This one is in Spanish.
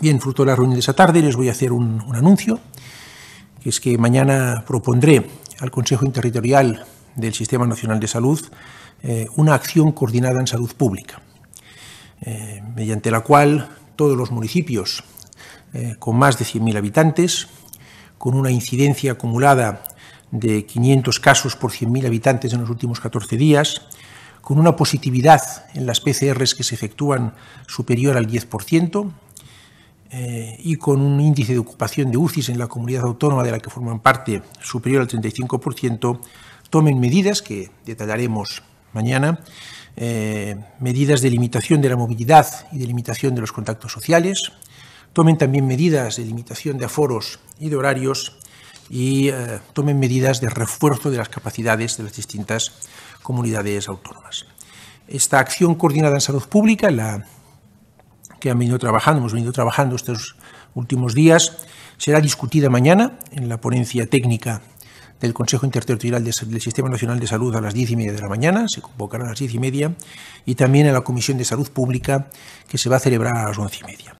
Bien, fruto de la reunión de esta tarde, les voy a hacer un, anuncio, que es que mañana propondré al Consejo Interterritorial del Sistema Nacional de Salud eh, una acción coordinada en salud pública, eh, mediante la cual todos los municipios eh, con más de 100.000 habitantes, con una incidencia acumulada de 500 casos por 100.000 habitantes en los últimos 14 días, con una positividad en las PCRs que se efectúan superior al 10%, eh, y con un índice de ocupación de UCIs en la comunidad autónoma de la que forman parte superior al 35%, tomen medidas que detallaremos mañana, eh, medidas de limitación de la movilidad y de limitación de los contactos sociales, tomen también medidas de limitación de aforos y de horarios y eh, tomen medidas de refuerzo de las capacidades de las distintas comunidades autónomas. Esta acción coordinada en salud pública, la que han venido trabajando, hemos venido trabajando estos últimos días, será discutida mañana en la ponencia técnica del Consejo Interterritorial del Sistema Nacional de Salud a las diez y media de la mañana, se convocará a las diez y media, y también en la Comisión de Salud Pública, que se va a celebrar a las once y media.